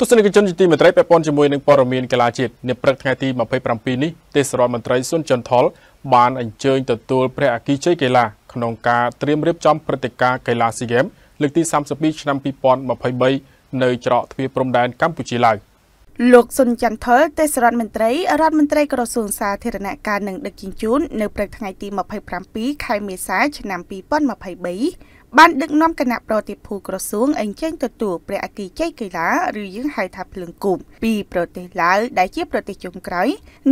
ទស្សនិកជនជាទីមេត្រីពាក់ព័ន្ធជាមួយនឹងព័ត៌មានកីឡាជាតិនាព្រឹកថ្ងៃទី27នេះទេសរដ្ឋមន្ត្រីស៊ុនចន្ទថលបានអញ្ជើញទទួលព្រះអគ្គិជ័យកីឡាក្នុងការត្រៀមរៀបចំព្រឹត្តិការណ៍កីឡាស៊ីហ្គេមលើកទី32ឆ្នាំ2023នៅច្រកទ្វារព្រំដែនកម្ពុជាឡើយលោកសុនចន្ទថលទេសរដ្ឋមន្ត្រីរដ្ឋមន្ត្រីក្រសួងសាធារណការនិងដឹកជញ្ជូននៅព្រឹកថ្ងៃទី27ខែមេសា ឆ្នាំ2023បានដឹកនាំគណៈប្រតិភូក្រសួងអញ្ជើញទទួលព្រះអគ្គជ័យកីឡាឬយើងហៅថាភ្លើងគូបពីប្រទេសឡាវដែលជាប្រទេសចុងក្រោយ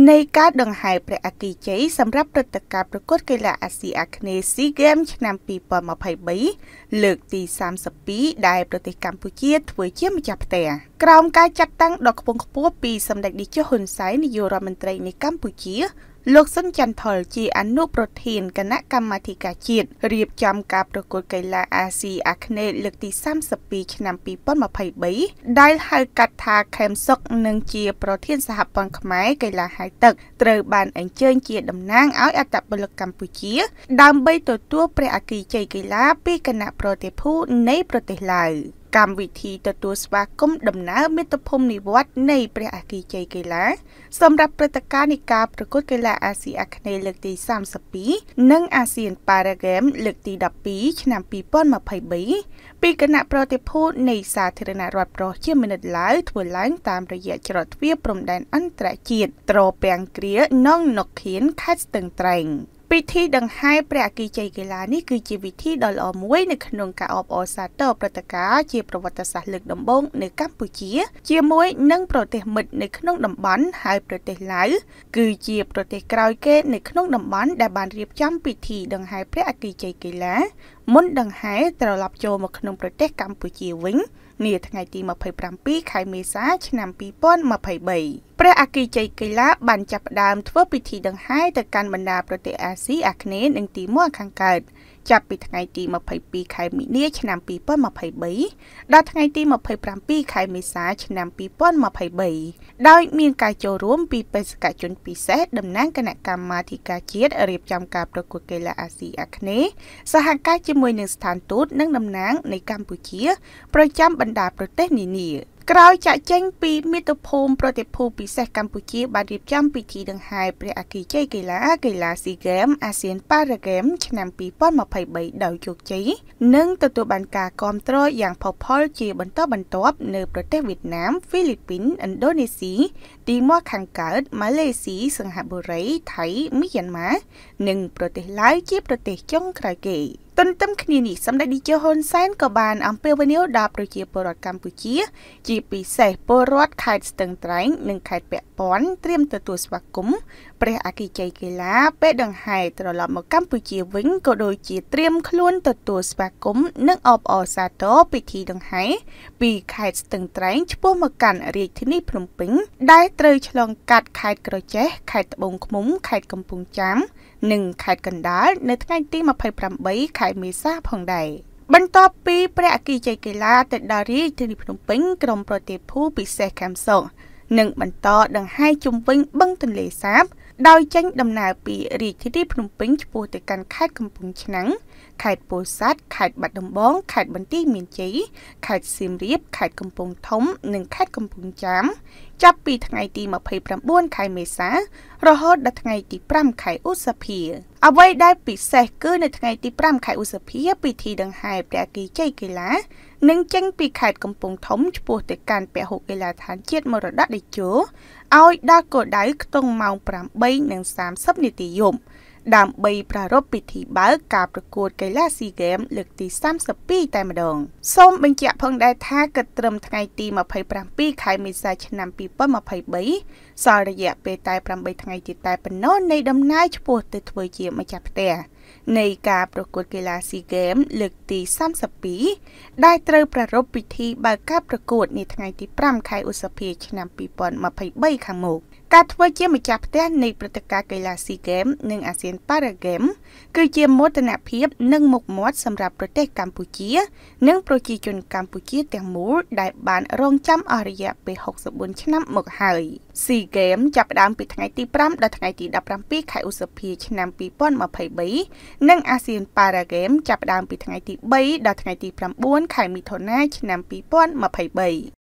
នៃការដង្ហែព្រះអគ្គជ័យសម្រាប់ព្រឹត្តិការណ៍ប្រកួតកីឡាអាស៊ីអាគ្នេយ៍ SEA Games ឆ្នាំ2023លើកទី32ដែលប្រទេសកម្ពុជាធ្វើជាម្ចាស់ផ្ទះក្រោមការចាត់តាំងដ៏ខ្ពង់ខ្ពស់ពីសម្ដេចនាយកហ៊ុនសែននាយករដ្ឋមន្ត្រីនៃកម្ពុជាលោកសុនចន្ទថុលជាអនុប្រធានគណៈកម្មាធិការជាតិរៀបចំការប្រកួតកីឡាអាស៊ីអាគ្នេយ៍លើកទី32ឆ្នាំ2023ដែលហៅកាត់ថាខេមសុកនិងជាប្រធានសហព័ន្ធខ្មែរកីឡាហៅទឹក ត្រូវបានអញ្ជើញជាតំណាងឲ្យអត្តពលិកកម្ពុជា ដើម្បីទទួលព្រះអគ្គិជ័យកីឡាពីគណៈប្រតិភូនៃប្រទេសឡាវ។កម្មវិធីទទួលស្វាគមន៍ដំណើរមាតុភូមិនិវត្តនៃព្រះអគ្គិជ័យកីឡាសម្រាប់ព្រឹត្តិការណ៍នៃការប្រកួតកីឡាអាស៊ីអាគ្នេយ៍លើកទី32និងអាស៊ានប៉ារ៉ាហ្គេមលើកទី12ឆ្នាំ2023ពីគណៈប្រតិភូនៃសាធារណរដ្ឋប្រុសជាមិនិតឡាវធ្វើឡើងតាមរយៈច្រកទ្វារព្រំដែនអន្តរជាតិត្រពាំងគ្រានងនុកខៀនខេត្តស្ទឹងត្រែង។ពិធីដង្ហែព្រះអគ្គិជ័យកីឡានេះគឺជាវិធីដ៏ល្អមួយនៅក្នុងការអបអរសាទរព្រឹត្តិការណ៍ជាប្រវត្តិសាស្ត្រលើកដំបូងនៅកម្ពុជា ជាមួយនឹងប្រទេសមិត្តនៅក្នុងតំបន់ហើយប្រទេសឡាវគឺជាប្រទេសក្រោយគេនៅក្នុងតំបន់ដែលបានរៀបចំពិធីដង្ហែព្រះអគ្គិជ័យកីឡាមុនដង្ហែត្រឡប់ចូលមកក្នុងប្រទេសកម្ពុជាវិញនាថ្ងៃ ទី27ខែមេសាឆ្នាំ2023ព្រះអគ្គិជ័យកីឡាបានចាប់ផ្ដើម ធ្វើពិធីដង្ហែទៅកាន់បណ្ដាប្រទេសអាស៊ីអាគ្នេយ៍និងទីមួយខាងកើត។ចាប់ពីថ្ងៃទី22ខែមីនាឆ្នាំ2023ដល់ថ្ងៃទី27ខែមេសា ឆ្នាំ2023ដោយ មានការចូលរួមពីបេសកជនពិសេសតំណាងគណៈកម្មាធិការជាតិរៀបចំការប្រកួតកីឡាអាស៊ីអាគ្នេយ៍សហការជាមួយនឹងស្ថានទូតនិងតំណាងនៃកម្ពុជា ប្រចាំបណ្ដាប្រទេសនានា។ក្រោយចាក់ចេញពីមាតុភូមិប្រតិភូពិសេសកម្ពុជាបានរៀបចំពិធីដង្ហែព្រះអគ្គិជ័យកីឡាកីឡាស៊ីហ្គេមអាស៊ានប៉ារ៉ាហ្គេមឆ្នាំ2023ដោយជោគជ័យនិងទទួលបានការគ្រប់គ្រងយ៉ាងផុសផុលជាបន្តបន្ទាប់នៅប្រទេសវៀតណាមហ្វីលីពីនឥណ្ឌូនេស៊ីទីម៉ាខាងកើតម៉ាឡេស៊ីសិង្ហបុរីថៃមីយ៉ាន់ម៉ានិងប្រទេសឡាវជាប្រទេសចុងក្រោយគេ។ទន្ទឹមគ្នានេះសម្ដេចតេជោហ៊ុនសែនក៏បាន អំពាវនាវដល់ប្រជាពលរដ្ឋកម្ពុជា ជាពិសេសពលរដ្ឋខេត្តស្ទឹងត្រែងនិងខេត្តពាក់ព័ន្ធត្រៀមទទួលស្វាគមន៍ព្រះអគ្គជ័យកីឡាពេលដង្ហែត្រឡប់មកកម្ពុជាវិញក៏ដូចជាត្រៀមខ្លួនទទួលស្វាគមន៍និងអបអរសាទរពិធីដង្ហែពីខេត្តស្ទឹងត្រែងឆ្ពោះមកកាន់រាជធានីភ្នំពេញដែលត្រូវឆ្លងកាត់ខេត្តក្រចេះខេត្តត្បូងឃ្មុំខេត្តកំពង់ចាមនិងខេត្តកណ្ដាលនៅថ្ងៃទី28ខែមេសាផងដែរបន្ទាប់ពីព្រះអគ្គិជ័យកីឡាទៅដល់រាជធានីភ្នំពេញ ក្រមប្រតិភូពិសេសខាំសុកនឹងបន្តដង្ហែជុំវិញ បឹងទន្លេសាបដោយចេញដំណើរពីរាជធានីភ្នំពេញឆ្ពោះទៅកាន់ខេត្តកំពង់ឆ្នាំងខេត្តពោធិ៍សាត់ខេត្តបាត់ដំបងខេត្តបន្ទាយមានជ័យខេត្តសៀមរាបខេត្តកំពង់ធំ និងខេត្តកំពង់ចាមចាប់ពីថ្ងៃទី29ខែមេសា រហូតដល់ថ្ងៃ ទី5ខែឧសភាអ្វីដែលពិសេសគឺនៅថ្ងៃទី5ខែឧសភាពិធីដង្ហែព្រះគីជ័យកីឡានឹងចេញពីខេត្តកំពង់ធំឆ្ពោះទៅកាន់ពហុកីឡាដ្ឋានជាតិមរតកតេជោឲ្យដល់គោលដៅខ្ទង់ម៉ោង8:30នាទីយប់ដើម្បីប្រារព្ធពិធីបើកការប្រកួតកីឡា SEA Games លើកទី32តែម្ដងសូមបញ្ជាក់ផងដែរថាគិតត្រឹមថ្ងៃទី27ខែមេសាឆ្នាំ2023សល់រយៈពេលតែ8ថ្ងៃទៀតតែប៉ុណ្ណោះនៃដំណើរឆ្ពោះទៅធ្វើជាម្ចាស់ផ្ទះ។នៃការប្រកួតកីឡា SEA Games លើកទី32ដែលត្រូវប្រារព្ធពិធីបើកការប្រកួតនាថ្ងៃ ទី5ខែឧសភាឆ្នាំ2023ខាងមុខការធ្វើជាម្ចាស់ផ្ទះនៃព្រឹត្តិការណ៍កីឡា SEA Games និង ASEAN Para Games គឺជាមោទនភាពនិងមុខមាត់សម្រាប់ប្រទេសកម្ពុជា និងប្រជាជនកម្ពុជាទាំងមូលដែលបានរងចាំអស់រយៈពេល64ឆ្នាំមកហើយ។ SEA Games ចាប់ផ្ដើមពីថ្ងៃទី5ដល់ថ្ងៃទី17ខែឧសភាឆ្នាំ2023និង ASEAN Para Games ចាប់ផ្ដើមពីថ្ងៃទី3ដល់ថ្ងៃទី9ខែមិថុនាឆ្នាំ2023